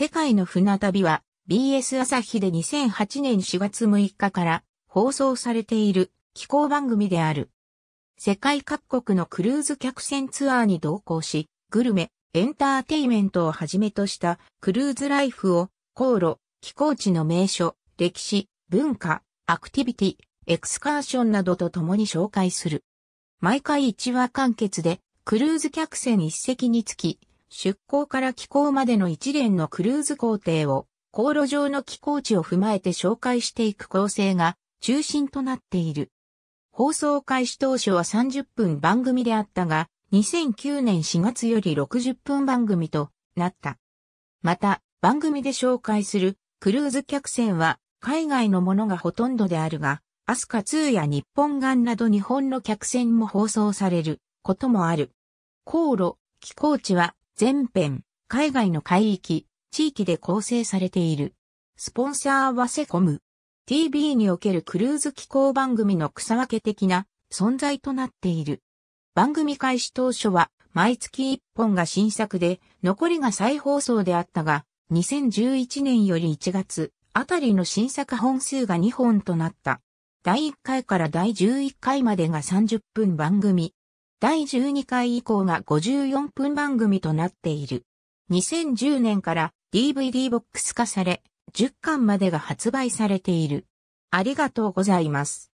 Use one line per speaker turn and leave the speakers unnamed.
世界の船旅は BS 朝日で2008年4月6日から放送されている気候番組である。世界各国のクルーズ客船ツアーに同行し、グルメ、エンターテイメントをはじめとしたクルーズライフを、航路、気候地の名所、歴史、文化、アクティビティ、エクスカーションなどと共に紹介する。毎回1話完結で、クルーズ客船1隻につき、出港から寄港までの一連のクルーズ工程を、航路上の寄港地を踏まえて紹介していく構成が中心となっている。放送開始当初は30分番組であったが、2009年4月より60分番組となった。また、番組で紹介するクルーズ客船は海外のものがほとんどであるが、アスカ2や日本岸など日本の客船も放送されることもある。航路、寄港地は全編、海外の海域、地域で構成されている。スポンサーはセコム。TV におけるクルーズ機構番組の草分け的な存在となっている。番組開始当初は毎月1本が新作で、残りが再放送であったが、2011年より1月あたりの新作本数が2本となった。第1回から第11回までが30分番組、第12回以降が54分番組となっている。2010年から DVD ボックス化され、10巻までが発売されている。ありがとうございます。